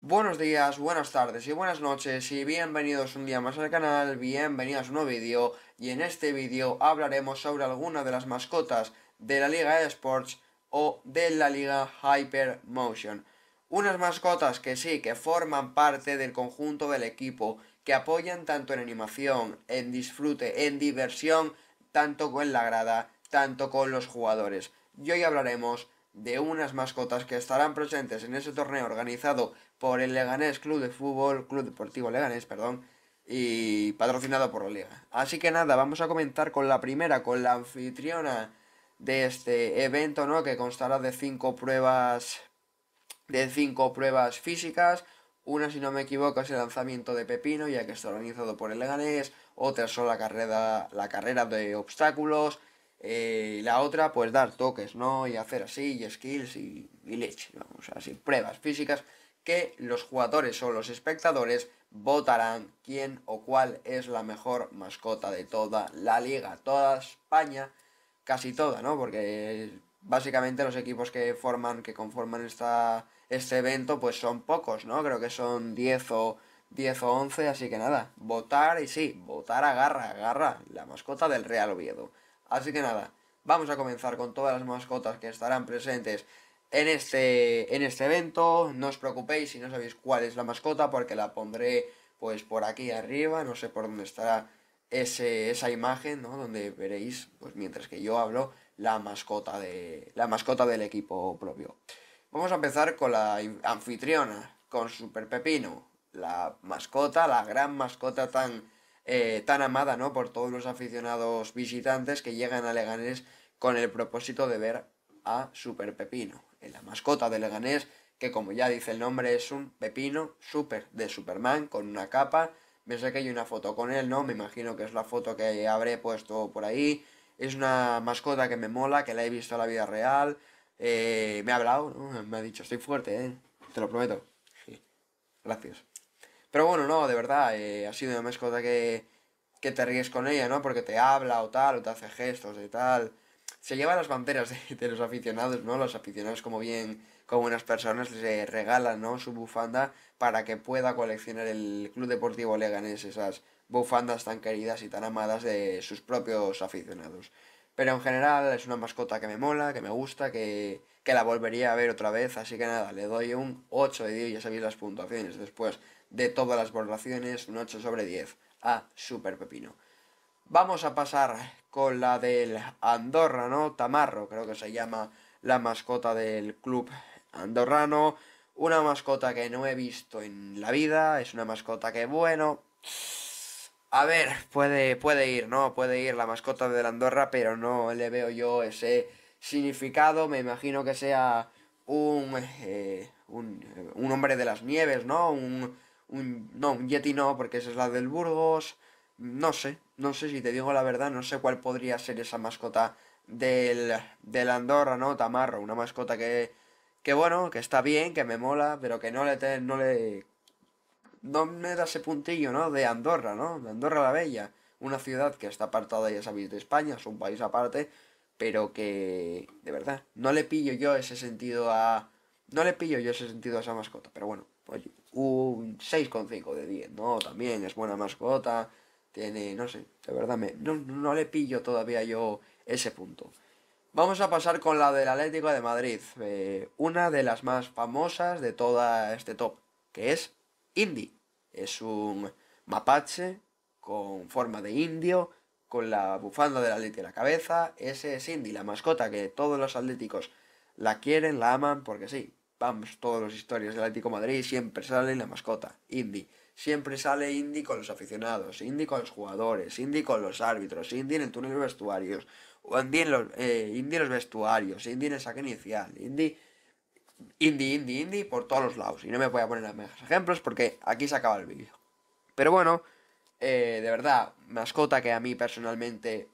Buenos días, buenas tardes y buenas noches y bienvenidos un día más al canal, bienvenidos a un nuevo vídeo y en este vídeo hablaremos sobre alguna de las mascotas de la Liga Esports o de la Liga Hypermotion. Unas mascotas que sí, que forman parte del conjunto del equipo, que apoyan tanto en animación, en disfrute, en diversión, tanto con la grada, tanto con los jugadores. Y hoy hablaremos de unas mascotas que estarán presentes en ese torneo organizado por el Leganés Club de Fútbol, Club Deportivo Leganés, perdón, y patrocinado por la liga. Así que nada, vamos a comentar con la primera, con la anfitriona de este evento, ¿no? Que constará de cinco pruebas de cinco pruebas físicas. Una, si no me equivoco, es el lanzamiento de pepino, ya que está organizado por el Leganés. Otra son la carrera, la carrera de obstáculos eh, la otra, pues dar toques, ¿no? Y hacer así, y skills, y, y leche, vamos o así, pruebas físicas que los jugadores o los espectadores votarán quién o cuál es la mejor mascota de toda la liga, toda España, casi toda, ¿no? Porque básicamente los equipos que forman, que conforman esta, este evento, pues son pocos, ¿no? Creo que son 10 o 10 o 11, así que nada, votar y sí, votar agarra, agarra la mascota del Real Oviedo. Así que nada, vamos a comenzar con todas las mascotas que estarán presentes en este, en este evento. No os preocupéis si no sabéis cuál es la mascota porque la pondré pues por aquí arriba, no sé por dónde estará esa imagen, ¿no? Donde veréis, pues mientras que yo hablo, la mascota, de, la mascota del equipo propio. Vamos a empezar con la anfitriona, con Super Pepino, la mascota, la gran mascota tan eh, tan amada ¿no? por todos los aficionados visitantes que llegan a Leganés con el propósito de ver a Super Pepino, la mascota de Leganés, que como ya dice el nombre es un pepino super de Superman con una capa. Me sé que hay una foto con él, ¿no? Me imagino que es la foto que habré puesto por ahí. Es una mascota que me mola, que la he visto en la vida real. Eh, me ha hablado, me ha dicho, estoy fuerte, ¿eh? te lo prometo. Gracias. Pero bueno, no, de verdad, eh, ha sido una mascota que, te ríes con ella, ¿no? Porque te habla o tal, o te hace gestos y tal. Se lleva las banderas de, los aficionados, ¿no? Los aficionados como bien, como unas personas, les regalan, ¿no? Su bufanda para que pueda coleccionar el Club Deportivo Leganés, esas bufandas tan queridas y tan amadas de sus propios aficionados. Pero en general es una mascota que me mola, que me gusta, que, que la volvería a ver otra vez, así que nada, le doy un 8 de 10, ya sabéis las puntuaciones después de todas las valoraciones, un 8 sobre 10. Ah, super pepino. Vamos a pasar con la del Andorra, ¿no? Tamarro, creo que se llama la mascota del club andorrano. Una mascota que no he visto en la vida, es una mascota que, bueno... A ver, puede, puede ir, ¿no? Puede ir la mascota del Andorra, pero no le veo yo ese significado. Me imagino que sea un, eh, un hombre de las nieves, ¿no? Un, un, no, un Yeti no, porque esa es la del Burgos. No sé, no sé si te digo la verdad, no sé cuál podría ser esa mascota del, Andorra, ¿no? Tamarro, una mascota que, que bueno, que está bien, que me mola, pero que no le, no le, no me da ese puntillo, ¿no? De Andorra, ¿no? De Andorra la Bella, una ciudad que está apartada, ya sabéis, de España, es un país aparte, pero que, de verdad, no le pillo yo ese sentido a, no le pillo yo ese sentido a esa mascota, pero bueno, oye, pues un 6,5 de 10, ¿no? También es buena mascota, tiene, no sé, de verdad me, no, le pillo todavía yo ese punto. Vamos a pasar con la del Atlético de Madrid, eh, una de las más famosas de toda este top, que es Indy. Es un mapache con forma de indio, con la bufanda del Atlético en la cabeza. Ese es Indy, la mascota que todos los atléticos la quieren, la aman, porque sí, vamos, todas las historias del Atlético Madrid, siempre sale la mascota, Indy. Siempre sale Indy con los aficionados, Indy con los jugadores, Indy con los árbitros, Indy en el túnel de vestuarios, Indy en los, eh, los vestuarios, Indy en el saque inicial, Indy, Indy, Indy, Indy por todos los lados. Y no me voy a poner a más ejemplos porque aquí se acaba el vídeo. Pero bueno, eh, de verdad, mascota que a mí personalmente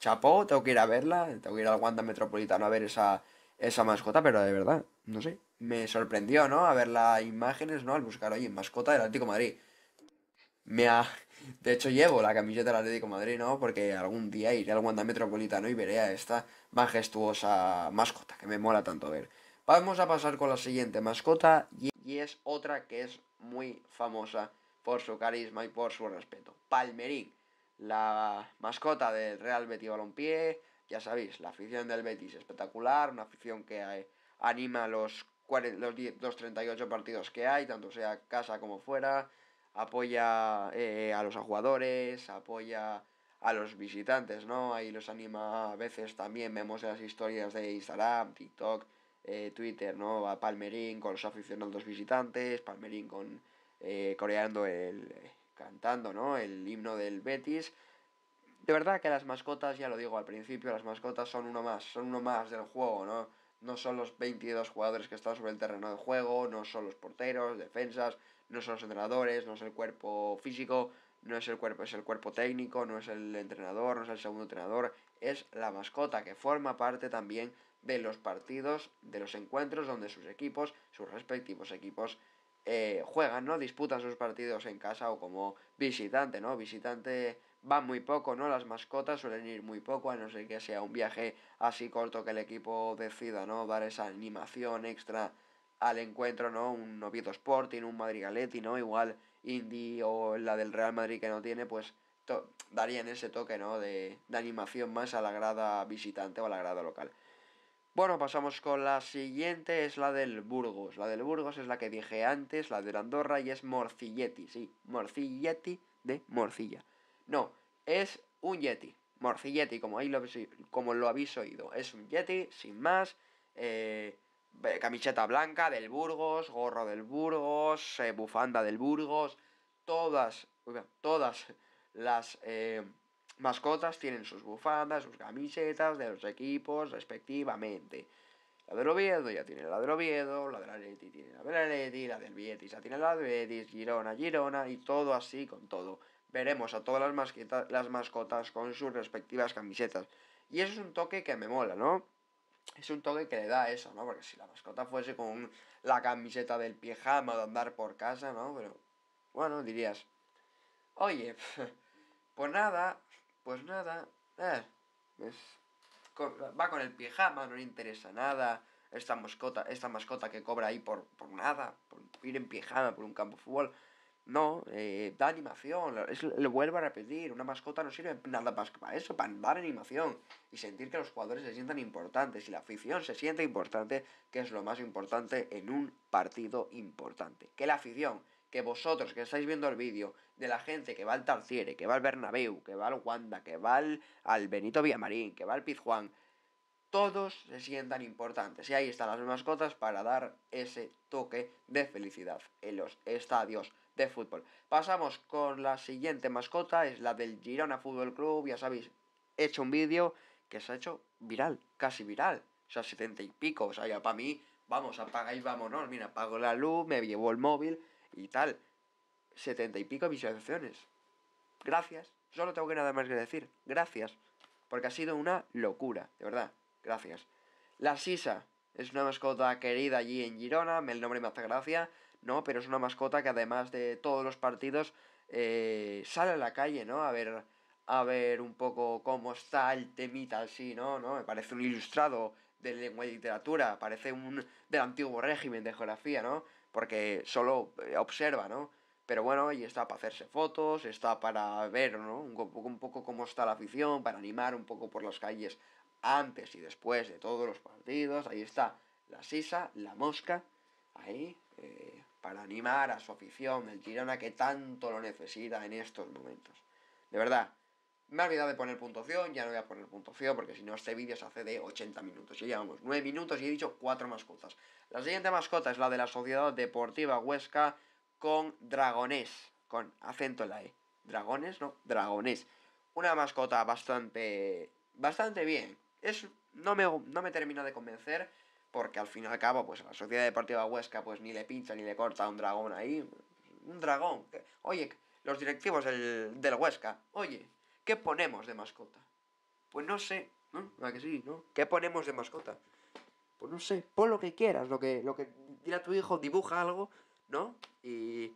chapó, tengo que ir a verla, tengo que ir al Wanda Metropolitano a ver esa esa mascota, pero de verdad, no sé, me sorprendió, ¿no? A ver las imágenes, ¿no? Al buscar, oye, mascota del Atlético Madrid. Me ha... De hecho, llevo la camiseta del Atlético de Madrid, ¿no? Porque algún día iré al Wanda Metropolitano y veré a esta majestuosa mascota, que me mola tanto ver. Vamos a pasar con la siguiente mascota, y es otra que es muy famosa por su carisma y por su respeto. Palmerín, la mascota del Real Betis Balompié, ya sabéis, la afición del Betis es espectacular, una afición que eh, anima los, los, 38 partidos que hay, tanto sea casa como fuera, apoya eh, a los jugadores, apoya a los visitantes, ¿no? Ahí los anima a veces también, vemos las historias de Instagram, TikTok, eh, Twitter, ¿no? A Palmerín con los aficionados visitantes, Palmerín con coreando el cantando, ¿no? El himno del Betis. De verdad que las mascotas, ya lo digo al principio, las mascotas son uno más, son uno más del juego, ¿no? No son los 22 jugadores que están sobre el terreno de juego, no son los porteros, defensas, no son los entrenadores, no es el cuerpo físico, no es el cuerpo, es el cuerpo técnico, no es el entrenador, no es el segundo entrenador, es la mascota que forma parte también de los partidos, de los encuentros donde sus equipos, sus respectivos equipos, eh, juegan, ¿no? Disputan sus partidos en casa o como visitante, ¿no? Visitante van muy poco, ¿no? Las mascotas suelen ir muy poco, a no ser que sea un viaje así corto que el equipo decida, ¿no? Dar esa animación extra al encuentro, ¿no? Un Oviedo Sporting, un Madrigaletti, ¿no? Igual Indy o la del Real Madrid que no tiene, pues darían ese toque, ¿no? De, animación más a la grada visitante o a la grada local. Bueno, pasamos con la siguiente, es la del Burgos. La del Burgos es la que dije antes, la de Andorra y es Morcilletti, sí, Morcilletti de Morcilla. No, es un Yeti. Morphy como, ahí lo, como lo habéis oído. Es un Yeti, sin más. Eh, eh, camiseta blanca del Burgos, gorro del Burgos, eh, bufanda del Burgos. Todas, todas las mascotas tienen sus bufandas, sus camisetas de los equipos respectivamente. La del Oviedo ya tiene la del Oviedo, la del Yeti tiene la del Yeti, la del Yeti ya tiene la de Girona, Girona y todo así con todo veremos a todas las, las mascotas con sus respectivas camisetas. Y eso es un toque que me mola, ¿no? Es un toque que le da eso, ¿no? Porque si la mascota fuese con la camiseta del pijama de andar por casa, ¿no? Pero bueno, dirías, oye, pues nada, pues nada, eh, es, va con el pijama, no le interesa nada esta mascota, esta mascota que cobra ahí por, por nada, por ir en pijama, por un campo de fútbol. No, eh, da animación, lo vuelvo a repetir, una mascota no sirve nada más que para eso, para dar animación y sentir que los jugadores se sientan importantes y la afición se siente importante, que es lo más importante en un partido importante. Que la afición, que vosotros que estáis viendo el vídeo, de la gente que va al Tarciere, que va al Bernabéu, que va al Wanda, que va al, Benito Villamarín, que va al Pizjuán, todos se sientan importantes. Y ahí están las mascotas para dar ese toque de felicidad en los estadios de fútbol. Pasamos con la siguiente mascota, es la del Girona Fútbol Club, ya sabéis, he hecho un vídeo que se ha hecho viral, casi viral, o sea, setenta y pico, o sea, ya para mí, vamos, apagáis, vámonos, mira, apago la luz, me llevo el móvil y tal, setenta y pico visualizaciones. Gracias, solo tengo que nada más que decir, gracias, porque ha sido una locura, de verdad, gracias. La Sisa es una mascota querida allí en Girona, el nombre me hace gracia, ¿no? Pero es una mascota que además de todos los partidos eh, sale a la calle, ¿no? A ver, a ver un poco cómo está el temita así, ¿no? ¿no? Me parece un ilustrado de lengua y literatura, parece un del antiguo régimen de geografía, ¿no? Porque solo eh, observa, ¿no? Pero bueno, ahí está para hacerse fotos, está para ver, ¿no? Un poco, un poco cómo está la afición, para animar un poco por las calles antes y después de todos los partidos. Ahí está la sisa, la mosca, ahí, eh, para animar a su afición el tirana que tanto lo necesita en estos momentos. De verdad, me he olvidado de poner puntuación, ya no voy a poner puntuación porque si no este vídeo se hace de 80 minutos. Ya llevamos 9 minutos y he dicho 4 mascotas. La siguiente mascota es la de la Sociedad Deportiva Huesca con dragones. con acento en la E. Dragones, no, dragones. Una mascota bastante bastante bien. Es no me no me termina de convencer porque al fin y al cabo, pues la Sociedad Deportiva Huesca, pues ni le pincha ni le corta un dragón ahí. Un dragón. Oye, los directivos del, del Huesca, oye, ¿qué ponemos de mascota? Pues no sé, ¿no? que sí, no? ¿Qué ponemos de mascota? Pues no sé, pon lo que quieras, lo que, lo que dirá tu hijo, dibuja algo, ¿no? Y,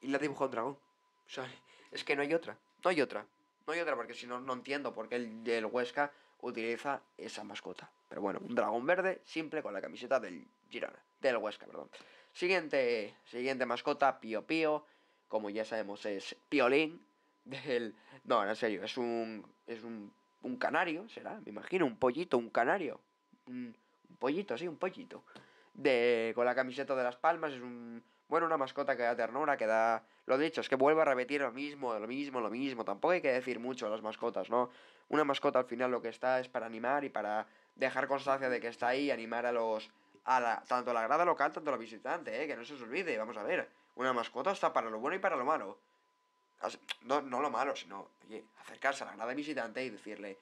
y la dibuja un dragón. O sea, es que no hay otra, no hay otra, no hay otra, porque si no, no entiendo por qué el, el Huesca utiliza esa mascota. Pero bueno, un dragón verde simple con la camiseta del Girona, del Huesca, perdón. Siguiente, siguiente mascota, Pío Pío, como ya sabemos es Piolín, del... No, en serio, es un... es un, un canario, será, me imagino, un pollito, un canario. Un, un pollito, sí, un pollito. De, con la camiseta de las palmas, es un bueno, una mascota que da ternura, que da... Lo dicho, es que vuelvo a repetir lo mismo, lo mismo, lo mismo. Tampoco hay que decir mucho a las mascotas, ¿no? Una mascota al final lo que está es para animar y para dejar constancia de que está ahí animar a los... A tanto a la grada local, tanto a la visitante, ¿eh? Que no se os olvide, vamos a ver. Una mascota está para lo bueno y para lo malo. No, no lo malo, sino, acercarse a la grada visitante y decirle,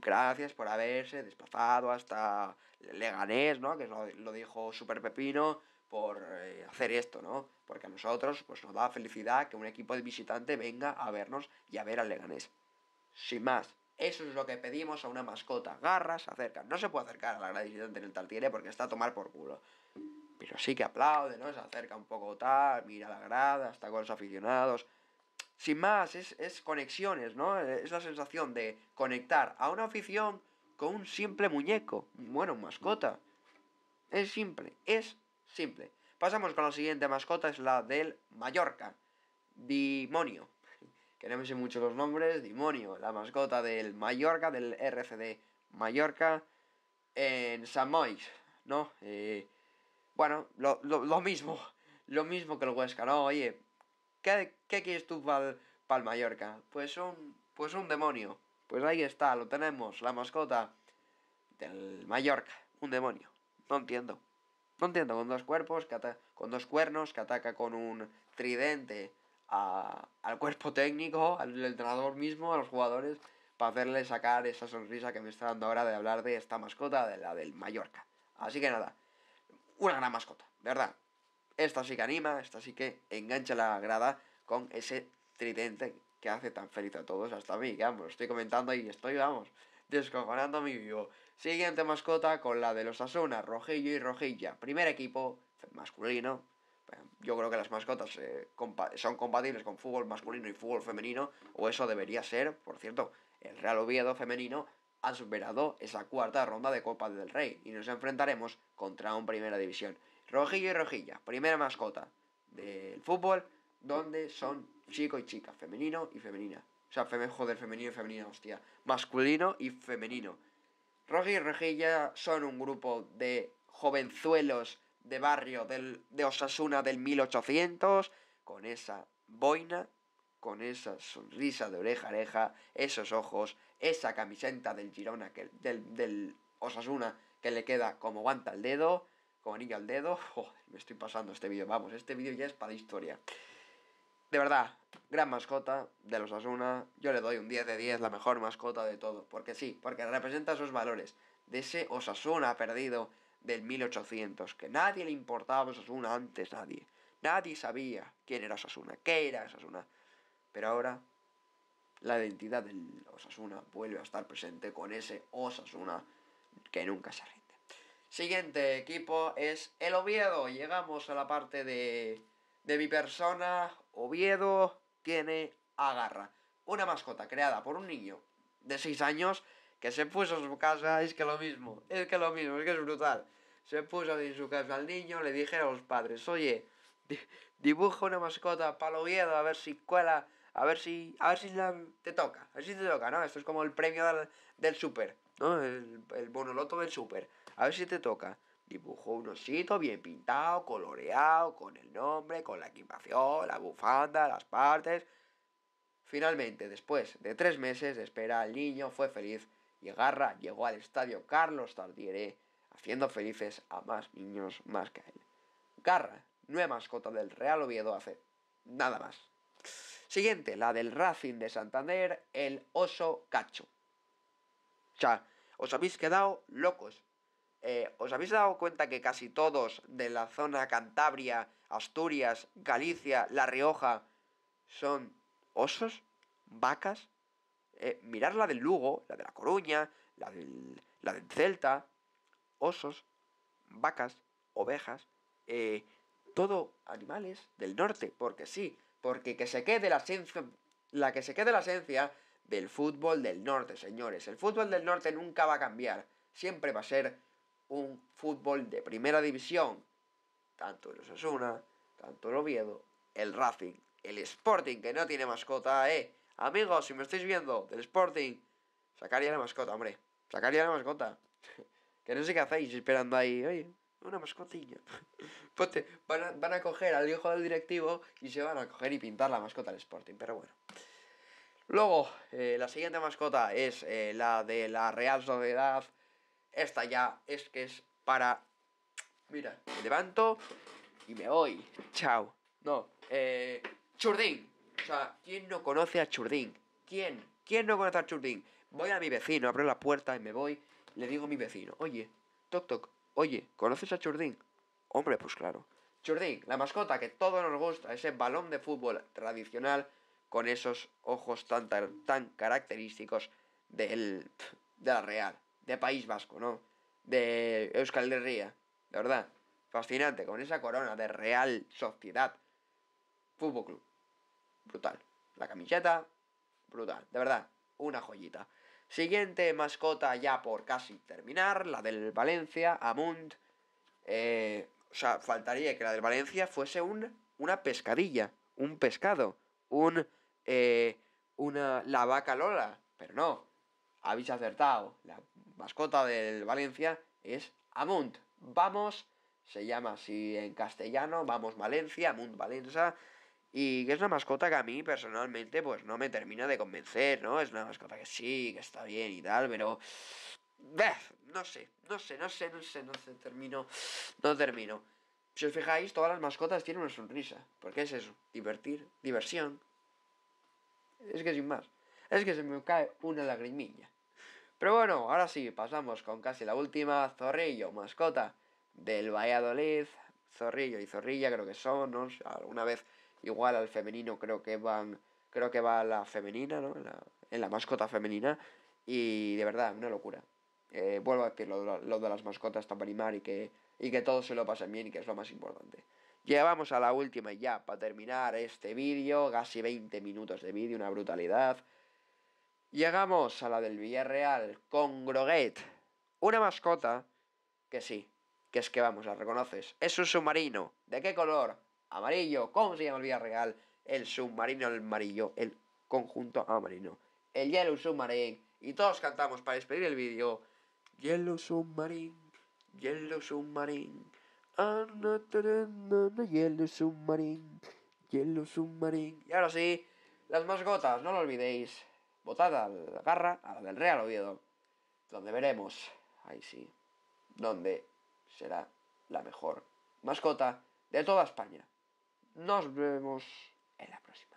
gracias por haberse desplazado hasta Leganés, ¿no? Que lo, lo dijo Super Pepino por eh, hacer esto, ¿no? Porque a nosotros pues, nos da felicidad que un equipo de visitante venga a vernos y a ver al Leganés. Sin más, eso es lo que pedimos a una mascota. Garras, acerca. No se puede acercar a la gran visitante en el Tartiere porque está a tomar por culo. Pero sí que aplaude, ¿no? Se acerca un poco tal, mira la grada, está con los aficionados. Sin más, es, es conexiones, ¿no? Es la sensación de conectar a una afición con un simple muñeco. Bueno, mascota. Es simple, es Simple. Pasamos con la siguiente mascota, es la del Mallorca. Dimonio. Que no me mucho los nombres. Dimonio, la mascota del Mallorca, del RCD Mallorca. En San ¿no? Eh, bueno, lo, mismo. Lo mismo que el Huesca, ¿no? Oye, ¿qué, qué quieres tú para el Mallorca? Pues un, pues un demonio. Pues ahí está, lo tenemos, la mascota del Mallorca. Un demonio. No entiendo entiendo, con dos cuerpos, que con dos cuernos, que ataca con un tridente a, al cuerpo técnico, al entrenador mismo, a los jugadores, para hacerle sacar esa sonrisa que me está dando ahora de hablar de esta mascota, de la del Mallorca. Así que nada, una gran mascota, ¿verdad? Esta sí que anima, esta sí que engancha la grada con ese tridente que hace tan feliz a todos, hasta a mí, que vamos, estoy comentando y estoy, vamos, descojonando mi vivo. Siguiente mascota con la de los Asuna, Rojillo y Rojilla. Primer equipo masculino. Pues, yo creo que las mascotas eh, son compatibles con fútbol masculino y fútbol femenino, o eso debería ser. Por cierto, el Real Oviedo femenino ha superado esa cuarta ronda de Copa del Rey y nos enfrentaremos contra un Primera División. Rojillo y Rojilla, primera mascota del fútbol, donde son chico y chica, femenino y femenina. O sea, joder, femenino y femenina, hostia. Masculino y femenino. Roger y Rojilla son un grupo de jovenzuelos de barrio de Osasuna del 1800, con esa boina, con esa sonrisa de oreja a oreja, esos ojos, esa camiseta del Girona, del, del Osasuna, que le queda como guanta al dedo, como anillo al dedo. me estoy pasando este vídeo, vamos, este vídeo ya es para historia de verdad, gran mascota de los Asuna. Yo le doy un 10 de 10, la mejor mascota de todo. Porque sí, porque representa sus valores de ese Osasuna perdido del 1800. Que nadie le importaba Osasuna antes, nadie. Nadie sabía quién era Osasuna, qué era Osasuna. Pero ahora la identidad del Osasuna vuelve a estar presente con ese Osasuna que nunca se rinde. Siguiente equipo es el Oviedo. Llegamos a la parte de, de mi persona, Oviedo tiene Agarra, una mascota creada por un niño de 6 años que se puso en su casa, es que lo mismo, es que lo mismo, es que es brutal. Se puso en su casa al niño, le dijeron a los padres, oye, dibuja una mascota para Oviedo, a ver si cuela, a ver si, a ver si te toca, a ver si te toca, ¿no? Esto es como el premio del, súper, super, ¿no? El, el del súper, a ver si te toca. Dibujó un osito bien pintado, coloreado, con el nombre, con la equipación, la bufanda, las partes. Finalmente, después de tres meses de espera, el niño fue feliz y Garra llegó al estadio Carlos Tardiere, haciendo felices a más niños más que a él. Garra, nueva mascota del Real Oviedo hace nada más. Siguiente, la del Racing de Santander, el oso cacho. O os habéis quedado locos. Eh, ¿Os habéis dado cuenta que casi todos de la zona Cantabria, Asturias, Galicia, La Rioja son osos, vacas? Eh, mirad mirar la del Lugo, la de La Coruña, la del, la del Celta, osos, vacas, ovejas, eh, todo animales del norte, porque sí, porque que se quede la esencia, la que se quede la esencia del fútbol del norte, señores. El fútbol del norte nunca va a cambiar, siempre va a ser un fútbol de primera división. Tanto el Osasuna, tanto el Oviedo, el Racing, el Sporting, que no tiene mascota, eh. Amigos, si me estáis viendo del Sporting, sacaría la mascota, hombre. Sacaría la mascota. que no sé qué hacéis esperando ahí, oye, una mascotilla. van, a, coger al hijo del directivo y se van a coger y pintar la mascota del Sporting, pero bueno. Luego, eh, la siguiente mascota es eh, la de la Real Sociedad esta ya es que es para... Mira, me levanto y me voy. Chao. No, eh... Churdín. O sea, ¿quién no conoce a Churdín? ¿Quién? ¿Quién no conoce a Churdín? Voy a mi vecino, abro la puerta y me voy. Le digo a mi vecino, oye, toc toc, oye, ¿conoces a Churdín? Hombre, pues claro. Churdín, la mascota que todo nos gusta, ese balón de fútbol tradicional con esos ojos tan, tan, característicos del, de la Real de País Vasco, ¿no? De Euskal Herria, de verdad. Fascinante, con esa corona de Real Sociedad Fútbol Club. Brutal. La camiseta, brutal, de verdad, una joyita. Siguiente mascota ya por casi terminar, la del Valencia, Amund. Eh, o sea, faltaría que la del Valencia fuese un, una pescadilla, un pescado, un... Eh, una, la vaca Lola, pero no, habéis acertado. La mascota del Valencia es Amunt. Vamos, se llama así en castellano, Vamos Valencia, Amunt Valenza. Y que es una mascota que a mí personalmente pues no me termina de convencer, ¿no? Es una mascota que sí, que está bien y tal, pero... No sé, no sé, no sé, no sé, no sé, termino, no termino. Si os fijáis, todas las mascotas tienen una sonrisa. Porque es eso, divertir, diversión. Es que sin más. Es que se me cae una lagrimilla. Pero bueno, ahora sí, pasamos con casi la última, Zorrillo, mascota del Valladolid, Zorrillo y Zorrilla creo que son, ¿no? alguna vez igual al femenino creo que van, creo que va la femenina, ¿no? En la, mascota femenina y de verdad, una locura. Eh, vuelvo a decir lo, de las mascotas tan primar y que, y que todos se lo pasen bien y que es lo más importante. llevamos a la última ya para terminar este vídeo, casi 20 minutos de vídeo, una brutalidad. Llegamos a la del Villarreal con Groguet. Una mascota que sí, que es que vamos, la reconoces. Es un submarino. ¿De qué color? Amarillo. ¿Cómo se llama el Villarreal? El submarino amarillo, el conjunto amarillo. El Yellow Submarine. Y todos cantamos para despedir el vídeo. Yellow Submarine, Yellow Submarine. Ah, Yellow Submarine, Yellow Submarine. Y ahora sí, las mascotas, no lo olvidéis botada de la garra a la del Real Oviedo, donde veremos, ahí sí, donde será la mejor mascota de toda España. Nos vemos en la próxima.